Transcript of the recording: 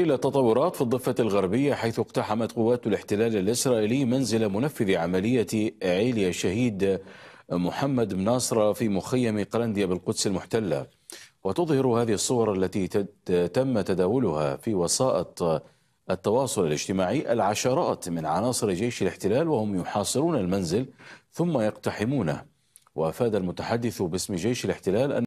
إلى تطورات في الضفة الغربية حيث اقتحمت قوات الاحتلال الإسرائيلي منزل منفذ عملية عيليا الشهيد محمد مناصرة في مخيم قلنديا بالقدس المحتلة وتظهر هذه الصور التي تم تداولها في وسائط التواصل الاجتماعي العشرات من عناصر جيش الاحتلال وهم يحاصرون المنزل ثم يقتحمونه وأفاد المتحدث باسم جيش الاحتلال أن